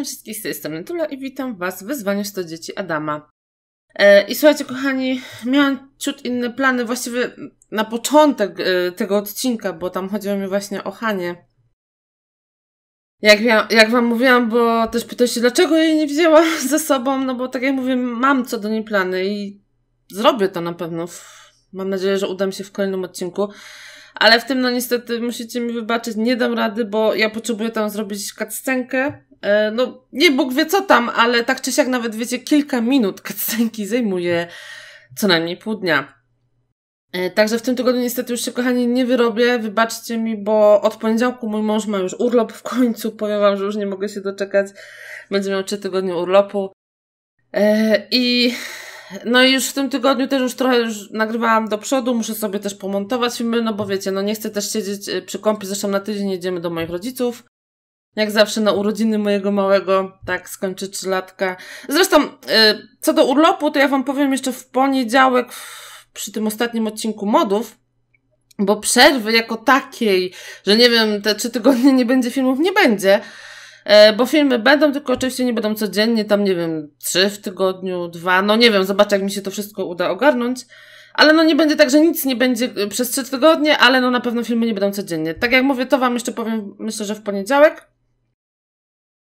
Witam wszystkich z tej strony Tula i witam Was w wyzwaniu 100 dzieci Adama. E, I słuchajcie, kochani, miałam ciut inne plany, właściwie na początek e, tego odcinka, bo tam chodziło mi właśnie o Hanie. Jak, ja, jak Wam mówiłam, bo też się, dlaczego jej nie wzięła ze sobą, no bo tak jak mówię, mam co do niej plany i zrobię to na pewno. Mam nadzieję, że uda mi się w kolejnym odcinku. Ale w tym, no niestety, musicie mi wybaczyć, nie dam rady, bo ja potrzebuję tam zrobić kaccenkę E, no nie Bóg wie co tam, ale tak czy siak nawet wiecie, kilka minut kacenki zajmuje co najmniej pół dnia. E, także w tym tygodniu niestety już się, kochani, nie wyrobię. Wybaczcie mi, bo od poniedziałku mój mąż ma już urlop w końcu. Powiem wam, że już nie mogę się doczekać. Będzie miał trzy tygodnie urlopu. E, I no i już w tym tygodniu też już trochę już nagrywałam do przodu, muszę sobie też pomontować filmy, no bo wiecie, no nie chcę też siedzieć przy kąpie, zresztą na tydzień jedziemy do moich rodziców. Jak zawsze na urodziny mojego małego, tak, skończy trzylatka. Zresztą, y, co do urlopu, to ja Wam powiem jeszcze w poniedziałek, przy tym ostatnim odcinku modów, bo przerwy jako takiej, że nie wiem, te trzy tygodnie nie będzie filmów, nie będzie. E, bo filmy będą, tylko oczywiście nie będą codziennie, tam nie wiem, trzy w tygodniu, dwa, no nie wiem, zobaczę jak mi się to wszystko uda ogarnąć. Ale no nie będzie tak, że nic nie będzie y, przez trzy tygodnie, ale no na pewno filmy nie będą codziennie. Tak jak mówię, to Wam jeszcze powiem, myślę, że w poniedziałek.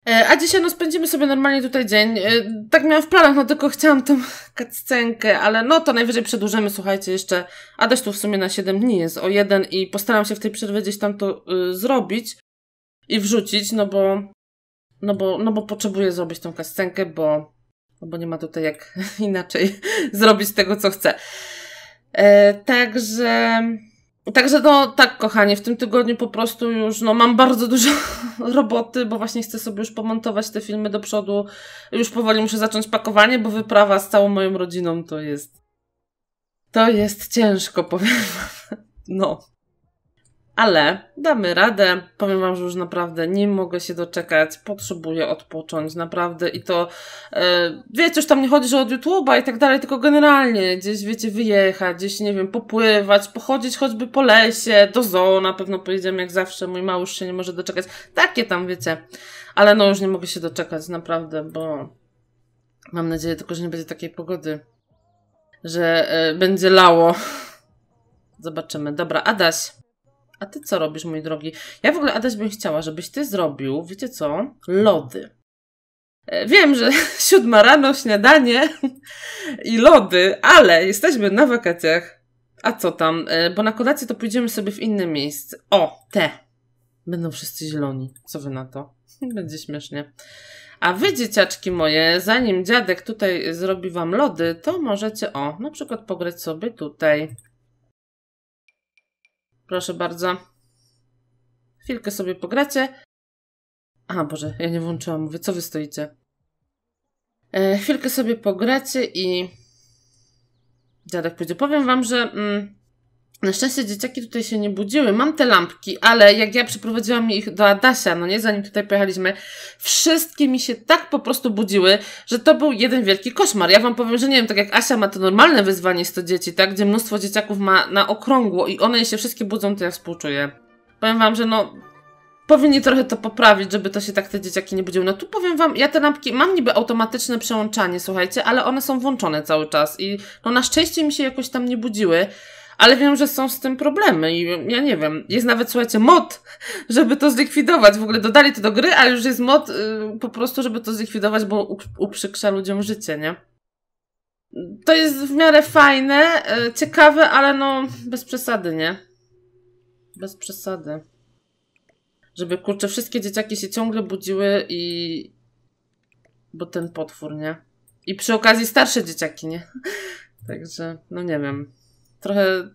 E, a dzisiaj no spędzimy sobie normalnie tutaj dzień. E, tak miałam w planach, no tylko chciałam tą kaccenkę, ale no to najwyżej przedłużymy, słuchajcie, jeszcze. A tu w sumie na 7 dni jest o jeden i postaram się w tej przerwie gdzieś tam to y, zrobić i wrzucić, no bo, no bo, no bo potrzebuję zrobić tą kaccenkę, bo, no bo nie ma tutaj jak inaczej zrobić tego, co chcę. E, także... Także no tak, kochanie, w tym tygodniu po prostu już no, mam bardzo dużo roboty, bo właśnie chcę sobie już pomontować te filmy do przodu. Już powoli muszę zacząć pakowanie, bo wyprawa z całą moją rodziną to jest. To jest ciężko, powiem. No ale damy radę. Powiem Wam, że już naprawdę nie mogę się doczekać, potrzebuję odpocząć, naprawdę i to, e, wiecie, już tam nie chodzi, że od YouTube'a i tak dalej, tylko generalnie gdzieś, wiecie, wyjechać, gdzieś, nie wiem, popływać, pochodzić choćby po lesie, do zoo na pewno pojedziemy jak zawsze, mój mały już się nie może doczekać, takie tam, wiecie, ale no już nie mogę się doczekać, naprawdę, bo mam nadzieję tylko, że nie będzie takiej pogody, że e, będzie lało. Zobaczymy. Dobra, Adaś. A ty co robisz, mój drogi? Ja w ogóle, Adaś, bym chciała, żebyś ty zrobił, wiecie co? Lody. E, wiem, że siódma rano, śniadanie i lody, ale jesteśmy na wakacjach. A co tam? E, bo na kolację to pójdziemy sobie w inne miejsce. O, te. Będą wszyscy zieloni. Co wy na to? Będzie śmiesznie. A wy, dzieciaczki moje, zanim dziadek tutaj zrobi wam lody, to możecie, o, na przykład pograć sobie tutaj Proszę bardzo. Chwilkę sobie pogracie. A Boże, ja nie włączyłam. Mówię, co wy stoicie? E, chwilkę sobie pogracie i... Dziadek powiedział, powiem wam, że... Mm, na szczęście dzieciaki tutaj się nie budziły. Mam te lampki, ale jak ja przyprowadziłam ich do Adasia, no nie, zanim tutaj pojechaliśmy, wszystkie mi się tak po prostu budziły, że to był jeden wielki koszmar. Ja wam powiem, że nie wiem, tak jak Asia ma to normalne wyzwanie 100 dzieci, tak, gdzie mnóstwo dzieciaków ma na okrągło i one się wszystkie budzą, to ja współczuję. Powiem wam, że no, powinni trochę to poprawić, żeby to się tak te dzieciaki nie budziły. No tu powiem wam, ja te lampki mam niby automatyczne przełączanie, słuchajcie, ale one są włączone cały czas i no na szczęście mi się jakoś tam nie budziły ale wiem, że są z tym problemy i ja nie wiem, jest nawet, słuchajcie, mod, żeby to zlikwidować. W ogóle dodali to do gry, ale już jest mod y, po prostu, żeby to zlikwidować, bo uprzykrza ludziom życie, nie? To jest w miarę fajne, y, ciekawe, ale no bez przesady, nie? Bez przesady. Żeby, kurczę, wszystkie dzieciaki się ciągle budziły i... Bo ten potwór, nie? I przy okazji starsze dzieciaki, nie? Także, no nie wiem trochę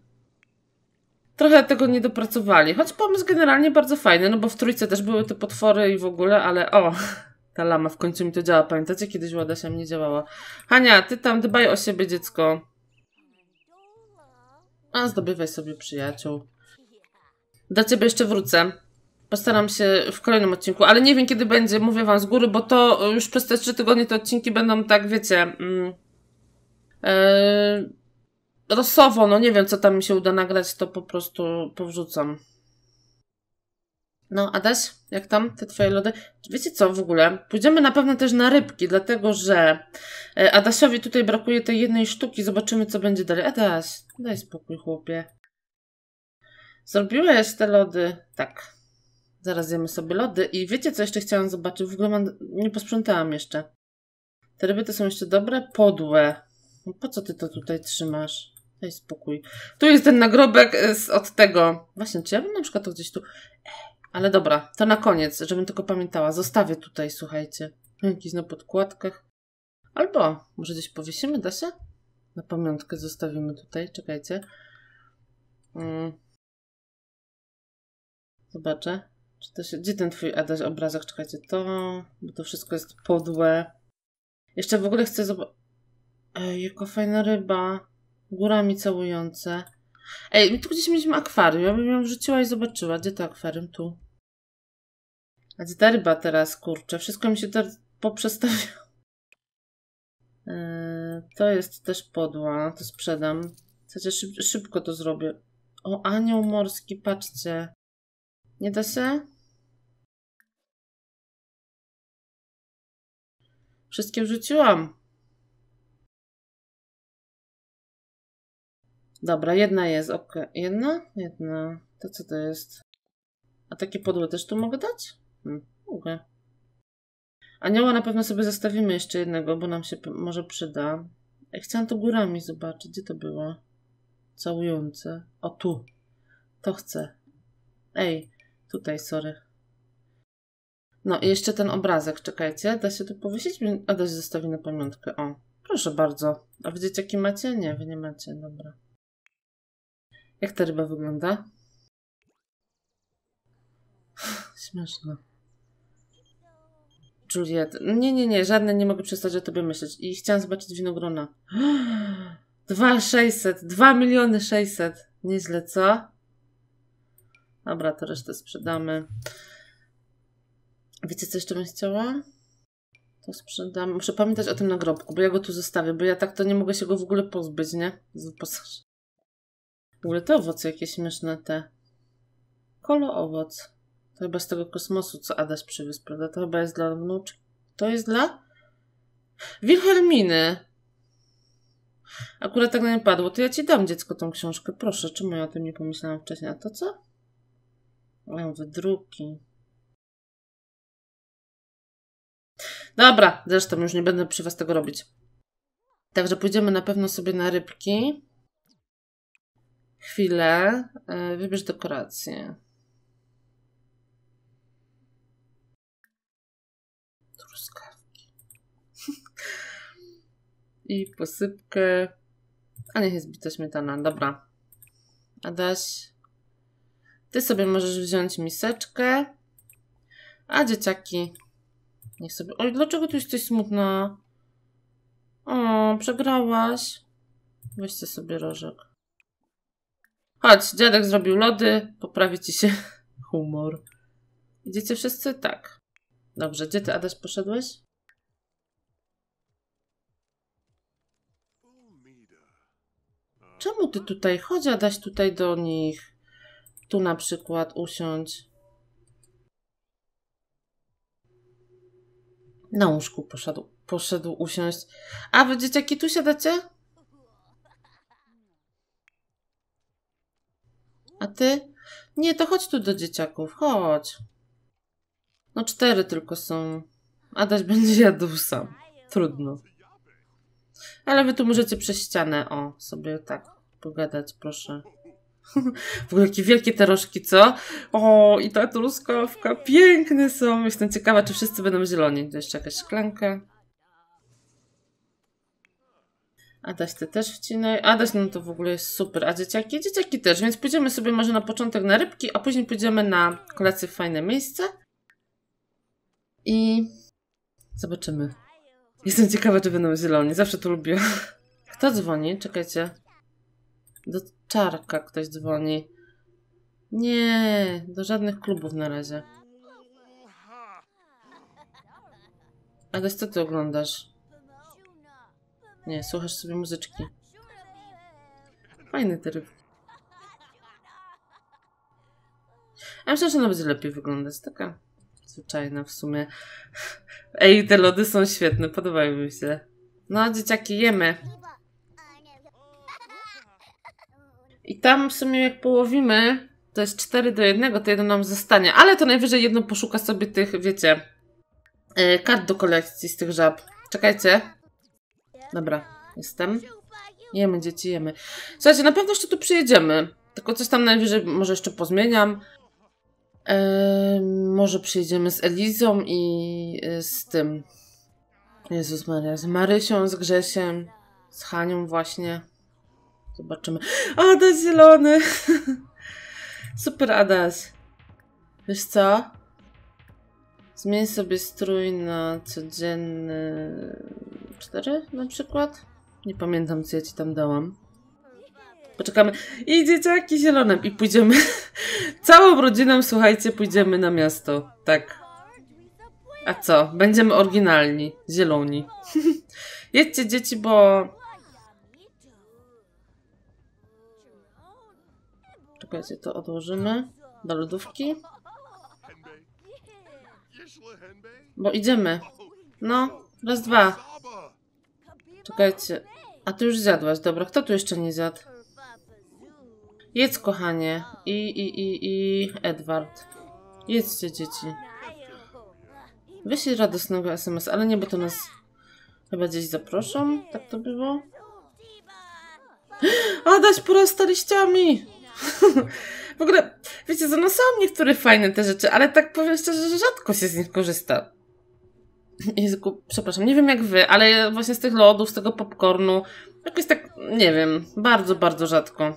trochę tego nie dopracowali. Choć pomysł generalnie bardzo fajny, no bo w trójce też były te potwory i w ogóle, ale o, ta lama w końcu mi to działa. Pamiętacie, kiedyś Ładasia mnie działała. Hania, ty tam dbaj o siebie, dziecko. A zdobywaj sobie przyjaciół. Do ciebie jeszcze wrócę. Postaram się w kolejnym odcinku, ale nie wiem kiedy będzie, mówię wam z góry, bo to już przez te trzy tygodnie te odcinki będą tak, wiecie... Mm, yy rosowo, no nie wiem, co tam mi się uda nagrać, to po prostu powrzucam. No, Adaś, jak tam te twoje lody? Wiecie co w ogóle? Pójdziemy na pewno też na rybki, dlatego że e, Adasiowi tutaj brakuje tej jednej sztuki. Zobaczymy, co będzie dalej. Adaś, daj spokój, chłopie. Zrobiłeś te lody? Tak. Zaraz jemy sobie lody. I wiecie, co jeszcze chciałam zobaczyć? W ogóle mam... nie posprzątałam jeszcze. Te ryby to są jeszcze dobre? Podłe. No po co ty to tutaj trzymasz? Daj spokój. Tu jest ten nagrobek e, z, od tego. Właśnie, czy ja bym na przykład to gdzieś tu. E, ale dobra, to na koniec, żebym tylko pamiętała. Zostawię tutaj, słuchajcie. Jakiś na podkładkach. Albo może gdzieś powiesimy, da się? Na pamiątkę zostawimy tutaj, czekajcie. Mm. Zobaczę. Czy to się... Gdzie ten twój Adaś obrazek? Czekajcie, to... Bo to wszystko jest podłe. Jeszcze w ogóle chcę zobaczyć... Ej, jaka fajna ryba. Górami całujące. Ej, my tu gdzieś mieliśmy akwarium. Ja bym ją rzuciła i zobaczyła. Gdzie to akwarium? Tu. A gdzie ta ryba teraz, kurczę? Wszystko mi się teraz poprzestawiało. E, to jest też podła. To sprzedam. Chcecie, szyb szybko to zrobię. O, anioł morski, patrzcie. Nie da się? Wszystkie wrzuciłam. Dobra, jedna jest, ok. Jedna? Jedna. To co to jest? A takie podłe też tu mogę dać? Hmm, mogę. Anioła na pewno sobie zostawimy jeszcze jednego, bo nam się może przyda. Ja chciałam to górami zobaczyć. Gdzie to było? Całujące. O, tu. To chcę. Ej, tutaj, sorry. No i jeszcze ten obrazek, czekajcie. Da się tu powiesić? A, da się zostawi na pamiątkę. O, proszę bardzo. A widzicie, jaki macie? Nie, wy nie macie. Dobra. Jak ta ryba wygląda? Śmieszne. Juliet. Nie, nie, nie, żadne nie mogę przestać o tobie myśleć. I chciałam zobaczyć winogrona. sześćset, 2 miliony 600. Nieźle, co? Dobra, to resztę sprzedamy. Wiecie, co jeszcze bym chciała? To sprzedam. Muszę pamiętać o tym nagrobku, bo ja go tu zostawię, bo ja tak to nie mogę się go w ogóle pozbyć, nie? Z wyposażenia ogóle te owoce jakieś śmieszne te. Kolo owoc. To chyba z tego kosmosu, co Adaś przywiózł, prawda? To chyba jest dla wnuczki. To jest dla? Wilhelminy. Akurat tak na nie padło. To ja ci dam dziecko tą książkę. Proszę, czemu ja o tym nie pomyślałam wcześniej? A to co? Mam wydruki. Dobra, zresztą już nie będę przy was tego robić. Także pójdziemy na pewno sobie na rybki. Chwilę. E, wybierz dekorację. Truskawki. I posypkę. A niech jest bita śmietana. Dobra. Adaś. Ty sobie możesz wziąć miseczkę. A dzieciaki. Niech sobie. Oj, dlaczego tu jesteś smutna? O, przegrałaś. Weźcie sobie rożek. Chodź, dziadek zrobił lody, poprawi ci się humor. Idziecie wszyscy? Tak. Dobrze, gdzie ty, Adaś, poszedłeś? Czemu ty tutaj? Chodź, Adaś, tutaj do nich. Tu na przykład usiądź. Na łóżku poszedł, poszedł usiąść. A wy dzieciaki tu siadacie? A ty? Nie, to chodź tu do dzieciaków, chodź. No cztery tylko są. Adaś będzie jadł sam. Trudno. Ale wy tu możecie przez ścianę, o, sobie tak pogadać, proszę. w ogóle jakie wielkie te rożki, co? O, i ta truskawka, piękne są. Jestem ciekawa, czy wszyscy będą zieloni. To jeszcze jakaś szklanka. Adaś, ty też wcinaj. Adaś, no to w ogóle jest super. A dzieciaki? Dzieciaki też, więc pójdziemy sobie może na początek na rybki, a później pójdziemy na kolację w fajne miejsce. I zobaczymy. Jestem ciekawa, czy będą zieloni. Zawsze to lubię. Kto dzwoni? Czekajcie. Do czarka ktoś dzwoni. Nie, do żadnych klubów na razie. Adaś, co ty oglądasz? Nie, słuchasz sobie muzyczki. Fajny tryb. Ja myślę, że ona będzie lepiej wyglądać. Taka zwyczajna w sumie. Ej, te lody są świetne, podobają mi się. No, dzieciaki, jemy. I tam w sumie jak połowimy, to jest 4 do 1, to jedno nam zostanie. Ale to najwyżej jedno poszuka sobie tych, wiecie, e, kart do kolekcji z tych żab. Czekajcie. Dobra, jestem. Jemy, dzieci, jemy. Słuchajcie, na pewno jeszcze tu przyjedziemy. Tylko coś tam najwyżej może jeszcze pozmieniam. Eee, może przyjedziemy z Elizą i e, z tym. Jezus Maria, z Marysią, z Grzesiem, z Hanią właśnie. Zobaczymy. Adas zielony! Super Adas. Wiesz co? Zmień sobie strój na codzienny 4 na przykład? Nie pamiętam, co ja ci tam dałam. Poczekamy. I dzieciaki zielonem. I pójdziemy. Całą rodziną, słuchajcie, pójdziemy na miasto. Tak. A co? Będziemy oryginalni. Zieloni. Jedźcie dzieci, bo... Czekajcie, to odłożymy. Do lodówki. Bo idziemy. No, raz, dwa. Czekajcie. A ty już zjadłaś, dobra. Kto tu jeszcze nie zjadł? Jedz, kochanie. I, i, i, i Edward. Jedzcie, dzieci. Wyślij radosnego SMS, ale nie, bo to nas chyba gdzieś zaproszą. Tak to było. Adaś z liściami! w ogóle, wiecie, no są niektóre fajne te rzeczy, ale tak powiem szczerze, że rzadko się z nich korzysta. Języku, przepraszam, nie wiem jak wy, ale właśnie z tych lodów, z tego popcornu, jakoś tak, nie wiem, bardzo, bardzo rzadko.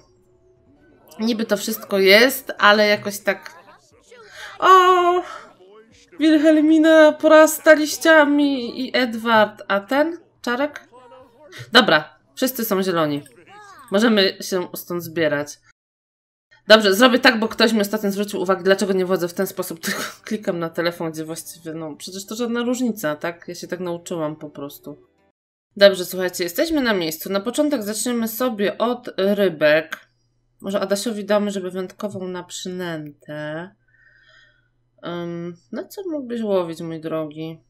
Niby to wszystko jest, ale jakoś tak... O! Wilhelmina porasta liściami i Edward, a ten? Czarek? Dobra, wszyscy są zieloni. Możemy się stąd zbierać. Dobrze, zrobię tak, bo ktoś mi ostatnio zwrócił uwagę, dlaczego nie wodzę w ten sposób, tylko klikam na telefon, gdzie właściwie, no przecież to żadna różnica, tak? Ja się tak nauczyłam po prostu. Dobrze, słuchajcie, jesteśmy na miejscu. Na początek zaczniemy sobie od rybek. Może Adasiowi damy, żeby wędkował na przynętę. Um, no co mógłbyś łowić, mój drogi?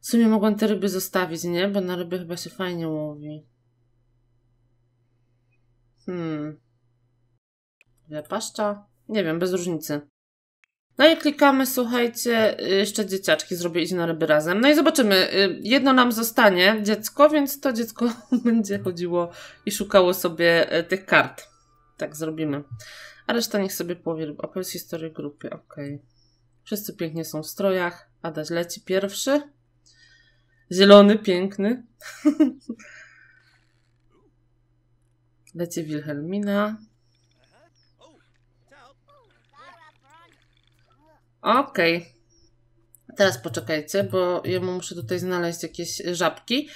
W sumie mogłem te ryby zostawić, nie? Bo na ryby chyba się fajnie łowi. Hmm. Ile paszcza? Nie wiem, bez różnicy. No i klikamy, słuchajcie, jeszcze dzieciaczki zrobię na ryby razem. No i zobaczymy, y, jedno nam zostanie, dziecko, więc to dziecko będzie chodziło i szukało sobie e, tych kart. Tak zrobimy. A reszta niech sobie powie, a powiedz historię grupy, okej. Okay. Wszyscy pięknie są w strojach, Adaś leci pierwszy. Zielony, piękny. Lecie Wilhelmina. Okej. Okay. Teraz poczekajcie, bo ja muszę tutaj znaleźć jakieś żabki.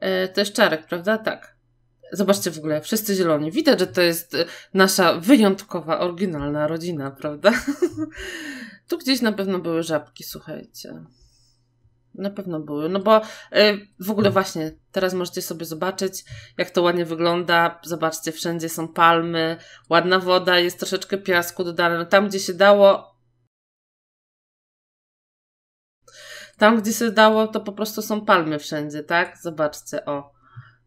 E, to jest czarek, prawda? Tak. Zobaczcie w ogóle, wszyscy zieloni. Widać, że to jest e, nasza wyjątkowa, oryginalna rodzina, prawda? tu gdzieś na pewno były żabki, słuchajcie. Na pewno były, no bo y, w ogóle właśnie teraz możecie sobie zobaczyć, jak to ładnie wygląda. Zobaczcie, wszędzie są palmy, ładna woda, jest troszeczkę piasku dodane. No, tam, gdzie się dało, Tam, gdzie się dało, to po prostu są palmy wszędzie, tak? Zobaczcie, o.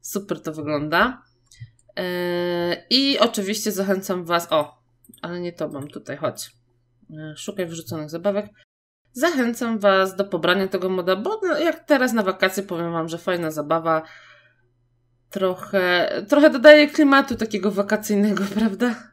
Super to wygląda. E, I oczywiście zachęcam Was, o, ale nie to mam tutaj, chodź. E, szukaj wyrzuconych zabawek. Zachęcam Was do pobrania tego moda, bo no, jak teraz na wakacje powiem Wam, że fajna zabawa. Trochę, trochę dodaje klimatu takiego wakacyjnego, prawda?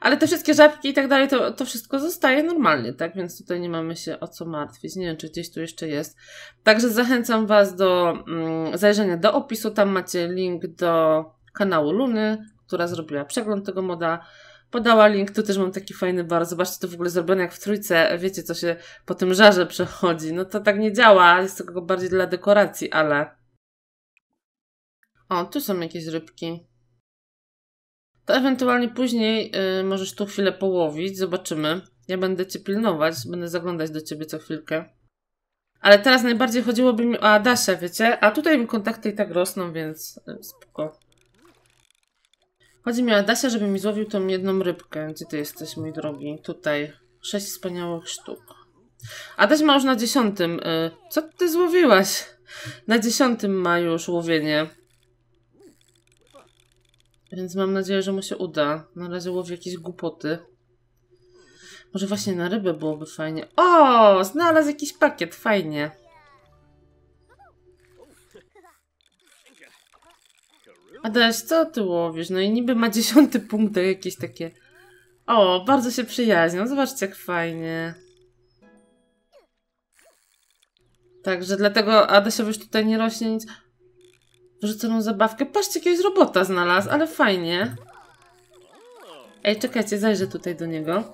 Ale te wszystkie żabki i tak dalej, to, to wszystko zostaje normalnie, tak? Więc tutaj nie mamy się o co martwić. Nie wiem, czy gdzieś tu jeszcze jest. Także zachęcam Was do mm, zajrzenia do opisu. Tam macie link do kanału Luny, która zrobiła przegląd tego moda. Podała link, tu też mam taki fajny bar. Zobaczcie, to w ogóle zrobione jak w trójce. Wiecie, co się po tym żarze przechodzi. No to tak nie działa, jest tylko bardziej dla dekoracji, ale... O, tu są jakieś rybki to ewentualnie później y, możesz tu chwilę połowić, zobaczymy. Ja będę Cię pilnować, będę zaglądać do Ciebie co chwilkę. Ale teraz najbardziej chodziłoby mi o Adasia, wiecie? A tutaj mi kontakty i tak rosną, więc y, spoko. Chodzi mi o Adasia, żeby mi złowił tą jedną rybkę. Gdzie Ty jesteś, mój drogi? Tutaj. Sześć wspaniałych sztuk. Adaś ma już na dziesiątym. Y, co Ty złowiłaś? Na dziesiątym ma już łowienie. Więc mam nadzieję, że mu się uda. Na razie łowi jakieś głupoty. Może właśnie na rybę byłoby fajnie. O! Znalazł jakiś pakiet, fajnie. Adaś, co ty łowisz? No i niby ma dziesiąty punkt jakieś takie... O, bardzo się przyjaźnią. Zobaczcie, jak fajnie. Także dlatego Adasiowi już tutaj nie rośnie nic... Wrzuconą zabawkę. Patrzcie, jakiegoś robota znalazł, ale fajnie. Ej, czekajcie, zajrzę tutaj do niego.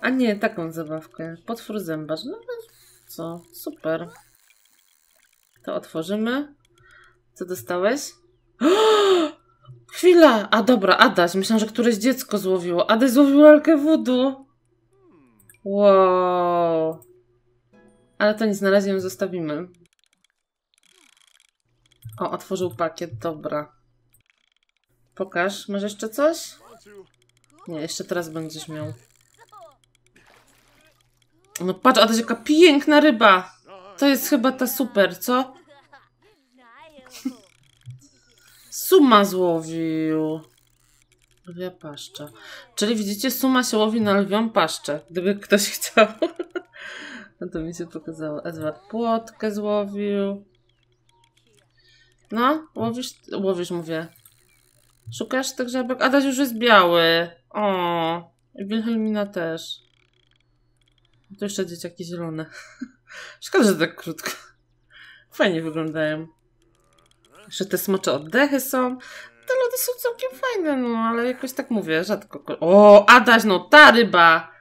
A nie, taką zabawkę. Potwór zębasz. No co, super. To otworzymy. Co dostałeś? Chwila! A dobra, Adaś. Myślałam, że któreś dziecko złowiło. Adaś złowił lalkę wodu. Wow. Ale to nic, na razie ją zostawimy. O, otworzył pakiet, dobra. Pokaż, masz jeszcze coś? Nie, jeszcze teraz będziesz miał. No patrz, a to jest jaka piękna ryba! To jest chyba ta super, co? Suma złowił. Lwia paszcza. Czyli widzicie, suma się łowi na lwią paszczę. Gdyby ktoś chciał. no to mi się pokazało. Edward płotkę złowił. No, łowisz, łowisz mówię. Szukasz tych żabek? Adaś już jest biały. O, Wilhelmina też. Tu jeszcze dzieciaki zielone. Szkoda, że tak krótko. Fajnie wyglądają. Że te smocze oddechy są. Te lody są całkiem fajne, no ale jakoś tak mówię, rzadko. O, Adaś, no ta ryba!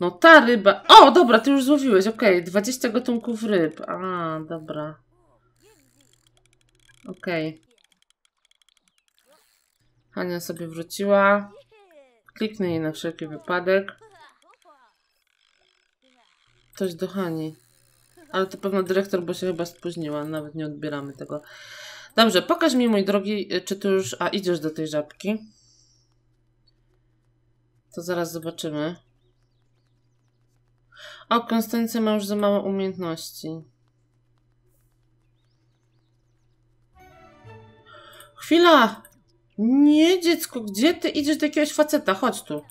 No ta ryba. O, dobra, ty już złowiłeś, okej. Okay, 20 gatunków ryb. A, dobra. Okej. Okay. Hania sobie wróciła. Kliknę jej na wszelki wypadek. Coś do Hani. Ale to pewno dyrektor, bo się chyba spóźniła. Nawet nie odbieramy tego. Dobrze, pokaż mi, mój drogi, czy tu już... A, idziesz do tej żabki. To zaraz zobaczymy. O, Konstancja ma już za mało umiejętności. Chwila! Nie, dziecko, gdzie ty idziesz do jakiegoś faceta? Chodź tu.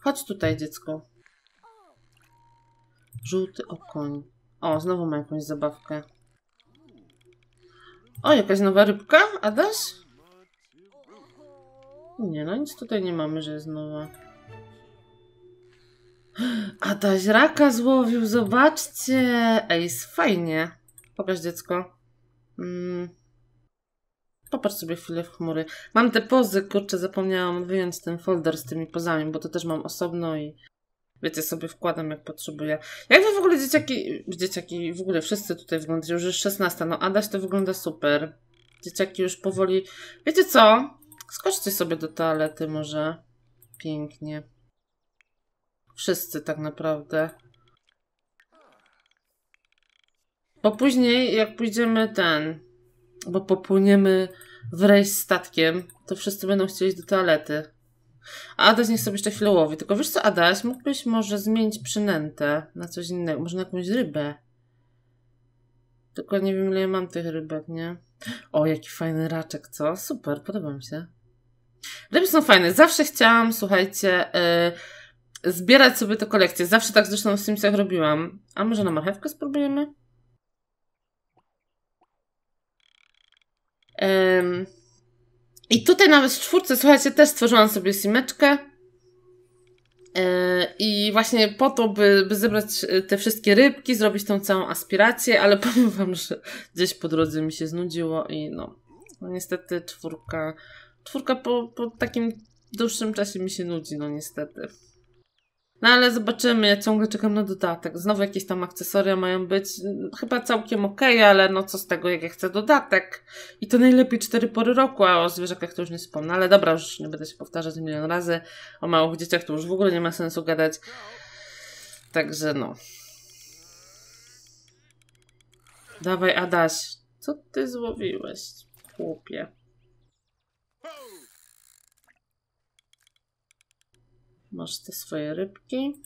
Chodź tutaj, dziecko. Żółty okoń. O, znowu mam jakąś zabawkę. O, jakaś nowa rybka? Adaś? Nie, no nic tutaj nie mamy, że jest nowa. Adaś raka złowił, zobaczcie! Ej, jest fajnie. Pokaż dziecko. Mm. Popatrz sobie chwilę w chmury. Mam te pozy, kurczę, zapomniałam wyjąć ten folder z tymi pozami, bo to też mam osobno i wiecie, sobie wkładam jak potrzebuję. Jak wy w ogóle dzieciaki, dzieciaki w ogóle wszyscy tutaj wyglądają, już jest 16, no Adaś to wygląda super. Dzieciaki już powoli, wiecie co? Skoczcie sobie do toalety może. Pięknie. Wszyscy tak naprawdę. Bo później, jak pójdziemy ten, bo popłyniemy w rejs statkiem, to wszyscy będą chcieli do toalety. A Adaś niech sobie jeszcze chwilę łowi. Tylko wiesz co, Adaś, mógłbyś może zmienić przynętę na coś innego, może na jakąś rybę. Tylko nie wiem, ile ja mam tych rybek, nie? O, jaki fajny raczek, co? Super, podoba mi się. Ryby są fajne. Zawsze chciałam, słuchajcie, yy, zbierać sobie te kolekcje. Zawsze tak zresztą w Simsach robiłam. A może na marchewkę spróbujemy? Um, I tutaj nawet w czwórce, słuchajcie, też stworzyłam sobie simeczkę. E, I właśnie po to, by, by zebrać e, te wszystkie rybki, zrobić tą całą aspirację, ale powiem wam, że gdzieś po drodze mi się znudziło i no, no niestety czwórka, czwórka po, po takim dłuższym czasie mi się nudzi, no niestety. No ale zobaczymy, ja ciągle czekam na dodatek. Znowu jakieś tam akcesoria mają być. Y, chyba całkiem okej, okay, ale no co z tego, jak ja chcę dodatek. I to najlepiej cztery pory roku, a o zwierzakach to już nie wspomnę. Ale dobra, już nie będę się powtarzać milion razy. O małych dzieciach to już w ogóle nie ma sensu gadać. Także no. Dawaj Adaś, co ty złowiłeś, chłopie? Masz te swoje rybki.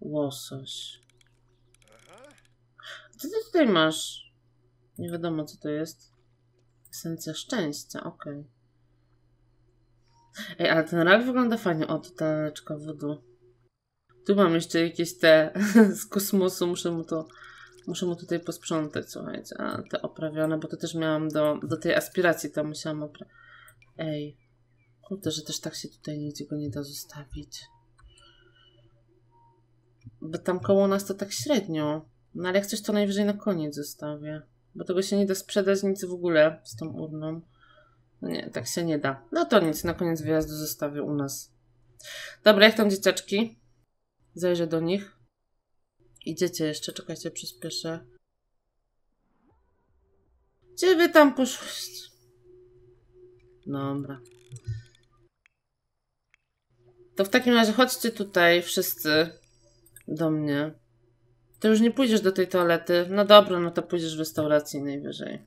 Łosoś. Co ty tutaj masz? Nie wiadomo, co to jest. Esencja szczęścia, okej. Okay. Ej, ale ten rak wygląda fajnie. O, ta taleczka wodu. Tu mam jeszcze jakieś te z kosmosu, muszę mu to... Muszę mu tutaj posprzątać, słuchajcie. A, te oprawione, bo to też miałam do, do tej aspiracji, to musiałam oprawić. Ej. Kurde, że też tak się tutaj nigdzie go nie da zostawić. Bo tam koło nas to tak średnio. No ale jak coś to najwyżej na koniec zostawię. Bo tego się nie da sprzedać nic w ogóle z tą urną. No nie, tak się nie da. No to nic, na koniec wyjazdu zostawię u nas. Dobra, jak tam dzieciaczki? Zajrzę do nich. Idziecie jeszcze, czekajcie, przyspieszę. Gdzie wy tam poszłyście? Dobra. To w takim razie chodźcie tutaj wszyscy do mnie. Ty już nie pójdziesz do tej toalety. No dobra, no to pójdziesz w restauracji najwyżej.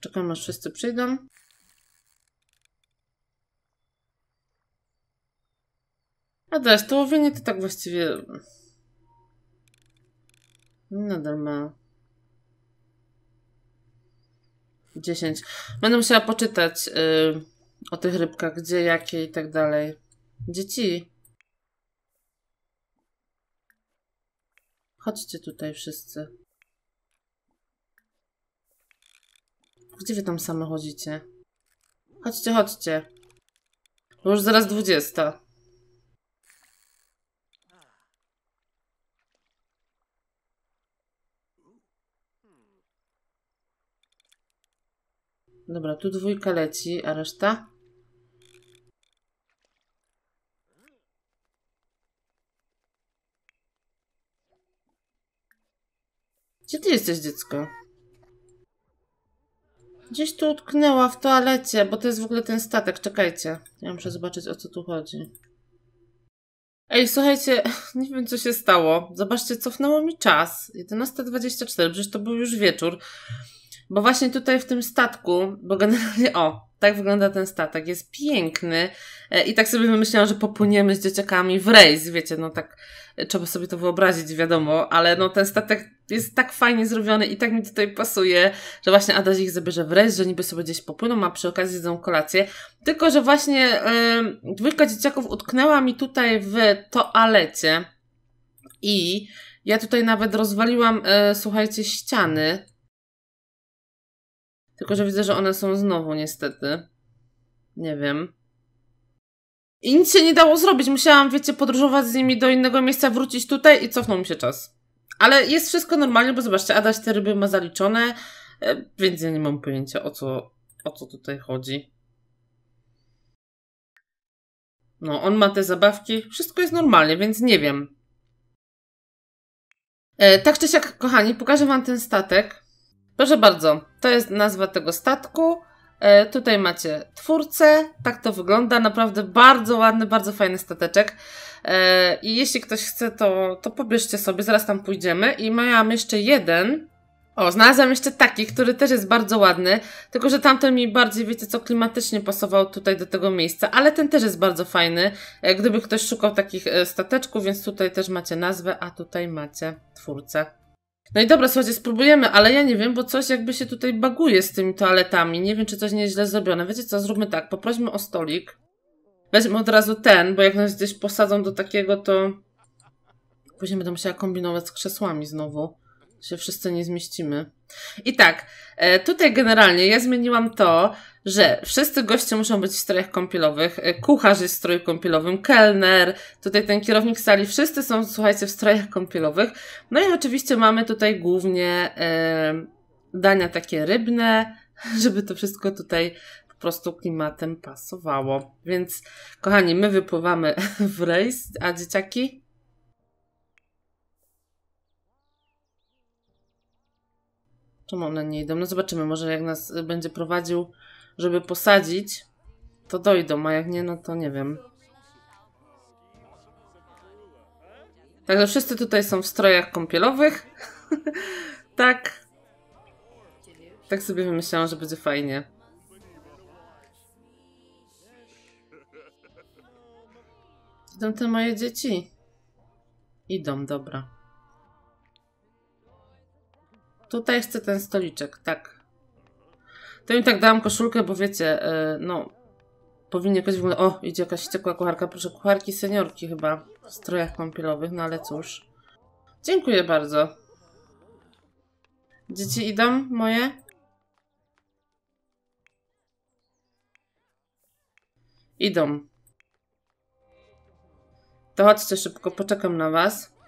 Czekam aż wszyscy przyjdą. A teraz to łowienie to tak właściwie... Nadal ma... 10. Będę musiała poczytać... Yy o tych rybkach, gdzie, jakie i tak dalej. Dzieci. Chodźcie tutaj wszyscy. Gdzie wy tam same chodzicie? Chodźcie, chodźcie. Bo już zaraz dwudziesta. Dobra, tu dwójka leci, a reszta? Gdzie ty jesteś, dziecko? Gdzieś tu utknęła w toalecie, bo to jest w ogóle ten statek. Czekajcie. Ja muszę zobaczyć, o co tu chodzi. Ej, słuchajcie, nie wiem, co się stało. Zobaczcie, cofnęło mi czas. 11.24, przecież to był już wieczór. Bo właśnie tutaj w tym statku, bo generalnie, o, tak wygląda ten statek, jest piękny e, i tak sobie wymyślałam, że popłyniemy z dzieciakami w rejs, wiecie, no tak e, trzeba sobie to wyobrazić, wiadomo, ale no ten statek jest tak fajnie zrobiony i tak mi tutaj pasuje, że właśnie Adaś ich zabierze w rejs, że niby sobie gdzieś popłyną, a przy okazji jedzą kolację, tylko, że właśnie yy, dwójka dzieciaków utknęła mi tutaj w toalecie i ja tutaj nawet rozwaliłam, e, słuchajcie, ściany tylko, że widzę, że one są znowu, niestety. Nie wiem. I nic się nie dało zrobić. Musiałam, wiecie, podróżować z nimi do innego miejsca, wrócić tutaj i cofnął mi się czas. Ale jest wszystko normalnie, bo zobaczcie, Adaś te ryby ma zaliczone, e, więc ja nie mam pojęcia o co, o co tutaj chodzi. No, on ma te zabawki, wszystko jest normalnie, więc nie wiem. E, tak czy siak, kochani, pokażę wam ten statek. Proszę bardzo, to jest nazwa tego statku. E, tutaj macie twórcę, tak to wygląda, naprawdę bardzo ładny, bardzo fajny stateczek. E, I jeśli ktoś chce, to, to pobierzcie sobie, zaraz tam pójdziemy. I miałam jeszcze jeden, o, znalazłam jeszcze taki, który też jest bardzo ładny, tylko że tamten mi bardziej, wiecie co, klimatycznie pasował tutaj do tego miejsca, ale ten też jest bardzo fajny, e, gdyby ktoś szukał takich e, stateczków, więc tutaj też macie nazwę, a tutaj macie twórcę. No i dobra, słuchajcie, spróbujemy, ale ja nie wiem, bo coś jakby się tutaj baguje z tymi toaletami. Nie wiem, czy coś nie jest źle zrobione. Wiecie co, zróbmy tak, poprośmy o stolik. Weźmy od razu ten, bo jak nas gdzieś posadzą do takiego, to... Później będę musiała kombinować z krzesłami znowu. Się wszyscy nie zmieścimy. I tak, e, tutaj generalnie ja zmieniłam to, że wszyscy goście muszą być w strojach kąpielowych, e, kucharz jest w stroju kąpielowym, kelner, tutaj ten kierownik sali, wszyscy są, słuchajcie, w strojach kąpielowych. No i oczywiście mamy tutaj głównie e, dania takie rybne, żeby to wszystko tutaj po prostu klimatem pasowało. Więc, kochani, my wypływamy w rejs, a dzieciaki Czemu one nie idą? No zobaczymy, może jak nas będzie prowadził żeby posadzić, to dojdą, a jak nie, no to nie wiem. Także wszyscy tutaj są w strojach kąpielowych. tak. Tak sobie wymyślałam, że będzie fajnie. Idą te moje dzieci. Idą, dobra. Tutaj chcę ten stoliczek, tak. To im tak dałam koszulkę, bo wiecie, e, no, powinien jakoś wyglądać... O, idzie jakaś ciepła kucharka, proszę, kucharki seniorki chyba w strojach kąpielowych, no ale cóż. Dziękuję bardzo. Dzieci idą moje? Idą. To chodźcie szybko, poczekam na was.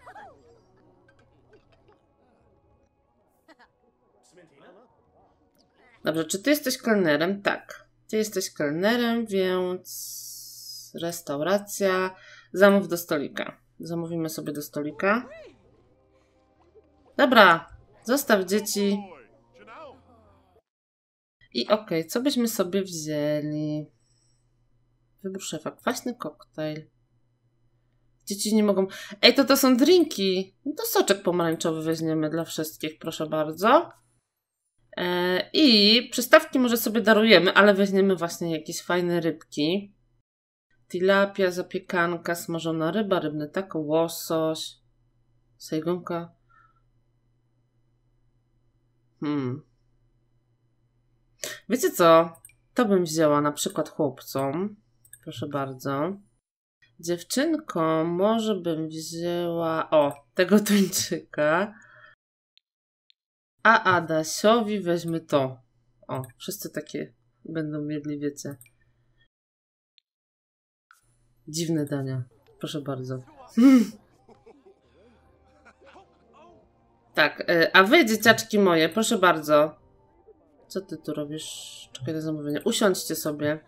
Dobrze, czy ty jesteś kelnerem? Tak. Ty jesteś kelnerem, więc restauracja. Zamów do stolika. Zamówimy sobie do stolika. Dobra, zostaw dzieci. I okej, okay, co byśmy sobie wzięli? Wybór szefa, kwaśny koktajl. Dzieci nie mogą... Ej, to to są drinki! No to soczek pomarańczowy weźmiemy dla wszystkich, proszę bardzo. E, I przystawki może sobie darujemy, ale weźmiemy właśnie jakieś fajne rybki. Tilapia, zapiekanka, smażona ryba, rybny tak, łosoś, sejgonka. Hmm. Wiecie co? To bym wzięła na przykład chłopcom. Proszę bardzo. Dziewczynkom może bym wzięła, o, tego tuńczyka. A Adasiowi weźmy to. O, wszyscy takie będą mieli, wiecie. Dziwne dania. Proszę bardzo. tak, e, a wy, dzieciaczki moje, proszę bardzo. Co ty tu robisz? Czekaj na zamówienie. Usiądźcie sobie.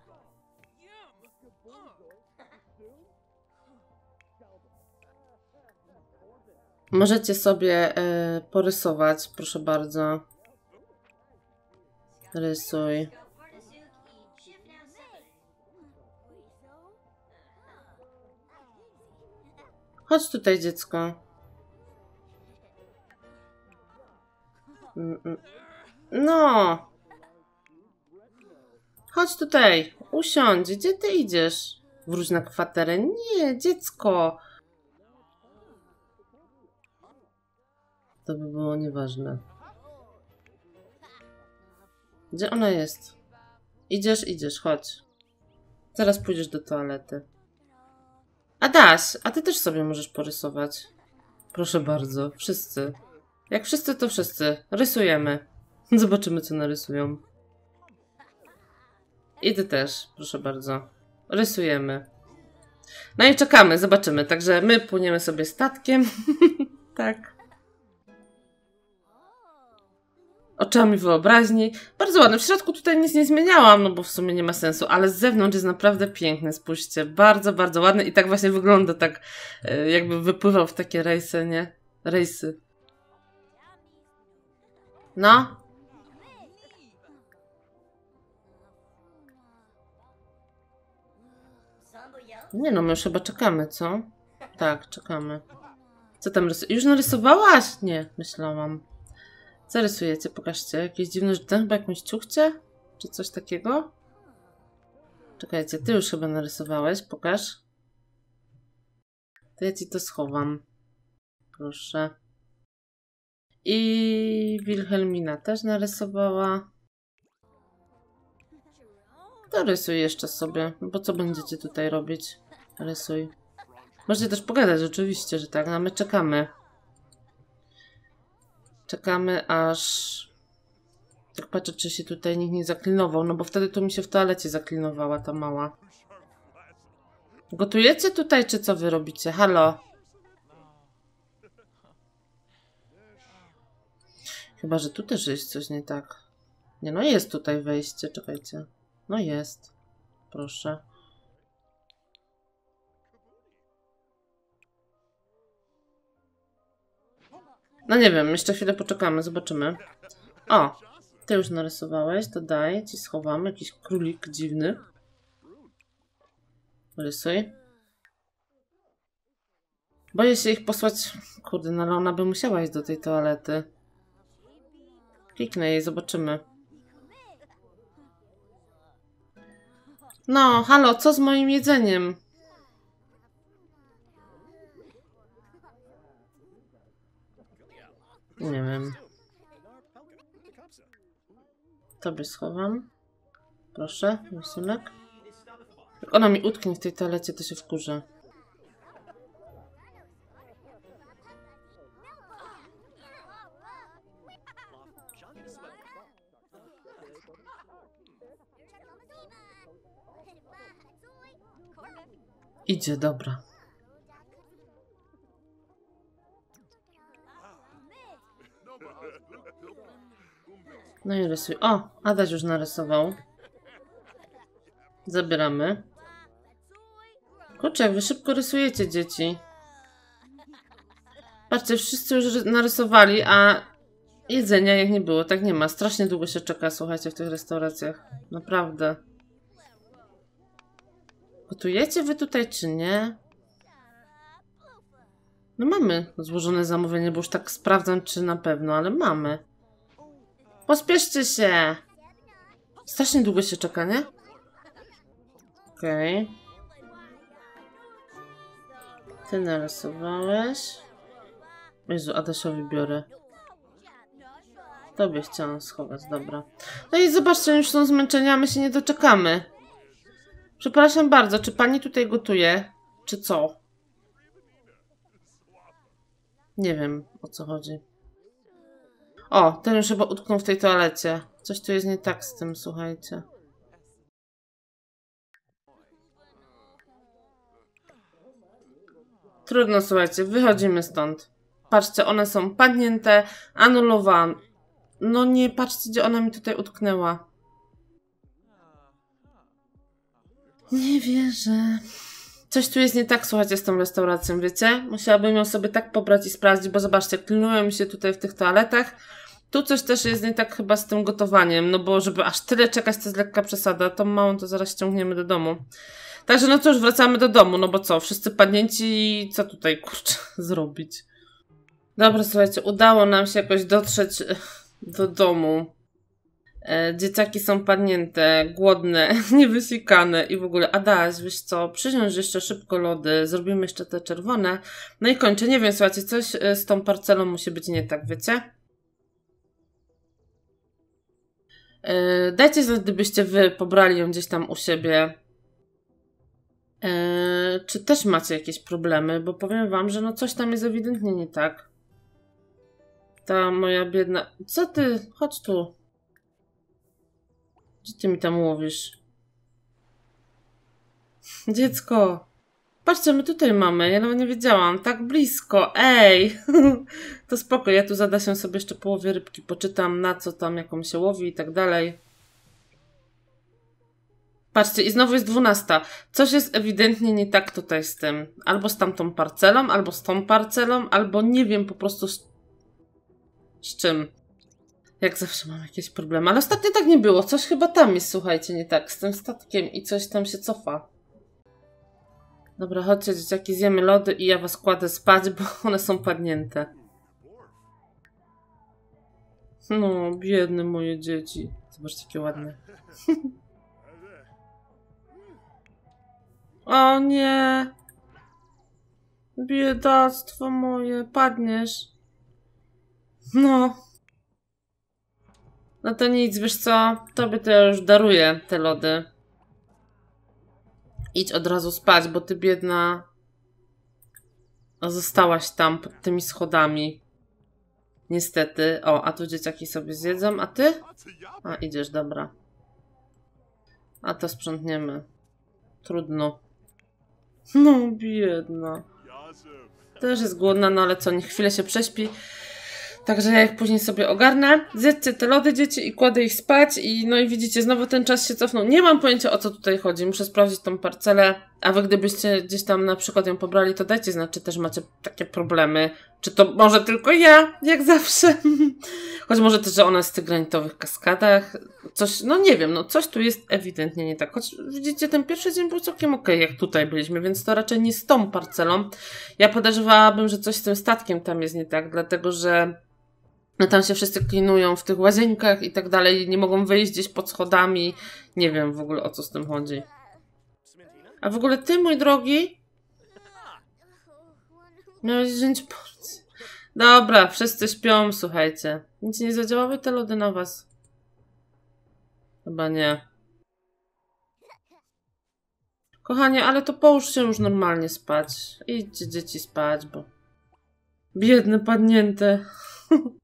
Możecie sobie y, porysować, proszę bardzo. Rysuj. Chodź tutaj, dziecko. Mm, mm. No! Chodź tutaj, usiądź. Gdzie ty idziesz? Wróć na kwaterę. Nie, dziecko. To by było nieważne. Gdzie ona jest? Idziesz, idziesz, chodź. Zaraz pójdziesz do toalety. A Daś, a ty też sobie możesz porysować. Proszę bardzo, wszyscy. Jak wszyscy, to wszyscy. Rysujemy. Zobaczymy, co narysują. I ty też, proszę bardzo. Rysujemy. No i czekamy, zobaczymy. Także my płyniemy sobie statkiem. tak. oczami wyobraźni. Bardzo ładne. W środku tutaj nic nie zmieniałam, no bo w sumie nie ma sensu, ale z zewnątrz jest naprawdę piękne, spójrzcie. Bardzo, bardzo ładne i tak właśnie wygląda, tak e, jakby wypływał w takie rejsy, nie? Rejsy. No, Nie no, my już chyba czekamy, co? Tak, czekamy. Co tam rysujesz? Już narysowałaś? Nie, myślałam. Co rysujecie? Pokażcie. Jakieś dziwne rzeczy. Chyba jakąś ciuchcie? Czy coś takiego? Czekajcie, ty już chyba narysowałeś. Pokaż. To ja ci to schowam. Proszę. I Wilhelmina też narysowała. To rysuj jeszcze sobie, bo co będziecie tutaj robić? Rysuj. Możecie też pogadać oczywiście, że tak, no my czekamy. Czekamy aż... Tak patrzę, czy się tutaj nikt nie zaklinował, no bo wtedy to mi się w toalecie zaklinowała ta mała. Gotujecie tutaj, czy co wy robicie? Halo? Chyba, że tu też jest coś nie tak. Nie, no jest tutaj wejście, czekajcie. No jest. Proszę. No nie wiem, jeszcze chwilę poczekamy, zobaczymy. O, ty już narysowałeś, to daj, ci schowam. Jakiś królik dziwny. Rysuj. Boję się ich posłać... Kurde, no ale ona by musiała iść do tej toalety. Kliknę jej, zobaczymy. No, halo, co z moim jedzeniem? Nie wiem. Tobie schowam. Proszę, rysunek. Jak ona mi utknie w tej toalecie, to się wkurzę. Idzie, dobra. No i rysuj. O, Adaś już narysował. Zabieramy. Kurczę, wy szybko rysujecie, dzieci. Patrzcie, wszyscy już narysowali, a jedzenia jak nie było, tak nie ma. Strasznie długo się czeka, słuchajcie, w tych restauracjach. Naprawdę. Gotujecie wy tutaj, czy nie? No mamy złożone zamówienie, bo już tak sprawdzam, czy na pewno, ale mamy. Pospieszcie się! Strasznie długo się czeka, nie? Okej. Okay. Ty narysowałeś. Jezu, Adasiowi biorę. Tobie chciałam schować, dobra. No i zobaczcie, już są zmęczeni, my się nie doczekamy. Przepraszam bardzo, czy pani tutaj gotuje? Czy co? Nie wiem, o co chodzi. O, ten już chyba utknął w tej toalecie. Coś tu jest nie tak z tym, słuchajcie. Trudno, słuchajcie, wychodzimy stąd. Patrzcie, one są padnięte, anulowane. No nie, patrzcie, gdzie ona mi tutaj utknęła. Nie wierzę. Coś tu jest nie tak, słuchajcie, z tą restauracją, wiecie? Musiałabym ją sobie tak pobrać i sprawdzić, bo zobaczcie, klinują mi się tutaj w tych toaletach. Tu coś też jest nie tak chyba z tym gotowaniem, no bo żeby aż tyle czekać, to jest lekka przesada. Tą małą to zaraz ściągniemy do domu. Także no cóż, wracamy do domu, no bo co, wszyscy padnięci i co tutaj, kurczę, zrobić? Dobra, słuchajcie, udało nam się jakoś dotrzeć do domu. E, dzieciaki są padnięte, głodne, niewysikane i w ogóle. Adaś, wiesz co, przyziąć jeszcze szybko lody, zrobimy jeszcze te czerwone. No i kończę. Nie wiem, słuchajcie, coś e, z tą parcelą musi być nie tak, wiecie? E, dajcie znać, gdybyście wy pobrali ją gdzieś tam u siebie. Czy też macie jakieś problemy? Bo powiem wam, że no coś tam jest ewidentnie nie tak. Ta moja biedna... Co ty? Chodź tu. Co ty mi tam łowisz? Dziecko. Patrzcie, my tutaj mamy. Ja nawet nie wiedziałam. Tak blisko. Ej! to spoko. Ja tu zada się sobie jeszcze połowie rybki. Poczytam na co tam, jaką się łowi i tak dalej. Patrzcie, i znowu jest dwunasta. Coś jest ewidentnie nie tak tutaj z tym. Albo z tamtą parcelą, albo z tą parcelą, albo nie wiem po prostu z, z czym. Jak zawsze mam jakieś problemy. Ale ostatnio tak nie było. Coś chyba tam jest, słuchajcie, nie tak. Z tym statkiem i coś tam się cofa. Dobra, chodźcie dzieciaki, zjemy lody i ja was kładę spać, bo one są padnięte. No, biedne moje dzieci. Zobaczcie, jakie ładne. o nie! Biedactwo moje, padniesz. No. No to nic, wiesz co? Tobie to ja już daruję te lody. Idź od razu spać, bo ty biedna... No, zostałaś tam pod tymi schodami. Niestety. O, a tu dzieciaki sobie zjedzą, a ty? A, idziesz, dobra. A to sprzątniemy. Trudno. No, biedna. Też jest głodna, no ale co, niech chwilę się prześpi. Także ja ich później sobie ogarnę. Zjedzcie te lody dzieci i kładę ich spać i no i widzicie, znowu ten czas się cofnął. Nie mam pojęcia o co tutaj chodzi, muszę sprawdzić tą parcelę. A wy gdybyście gdzieś tam na przykład ją pobrali, to dajcie znać, czy też macie takie problemy. Czy to może tylko ja, jak zawsze. Choć może też, że ona jest w tych granitowych kaskadach. Coś, no nie wiem, no coś tu jest ewidentnie nie tak. Choć widzicie, ten pierwszy dzień był całkiem okej, jak tutaj byliśmy, więc to raczej nie z tą parcelą. Ja podejrzewałabym, że coś z tym statkiem tam jest nie tak, dlatego że no tam się wszyscy klinują w tych łazienkach i tak dalej, nie mogą wyjść gdzieś pod schodami. Nie wiem w ogóle o co z tym chodzi. A w ogóle ty, mój drogi, miałeś wziąć porcję. Dobra, wszyscy śpią, słuchajcie. Nic nie zadziałały te lody na was? Chyba nie. Kochanie, ale to połóż się już normalnie spać. Idźcie dzieci spać, bo... Biedne, padnięte.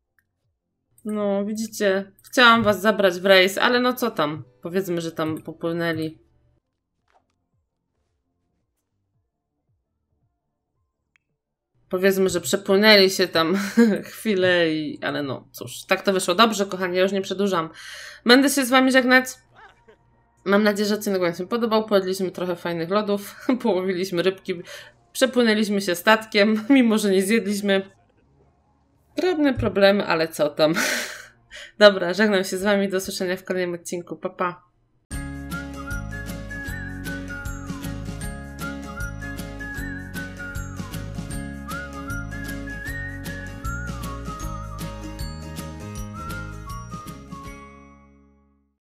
No, widzicie, chciałam was zabrać w rejs, ale no co tam? Powiedzmy, że tam popłynęli. Powiedzmy, że przepłynęli się tam chwilę i... Ale no, cóż, tak to wyszło. Dobrze, kochani, ja już nie przedłużam. Będę się z wami żegnać. Mam nadzieję, że odcinek Wam się podobał. Pojedliśmy trochę fajnych lodów, połowiliśmy rybki, przepłynęliśmy się statkiem, mimo że nie zjedliśmy. Drobne problemy, ale co tam. Dobra, żegnam się z Wami. Do usłyszenia w kolejnym odcinku. Pa, pa.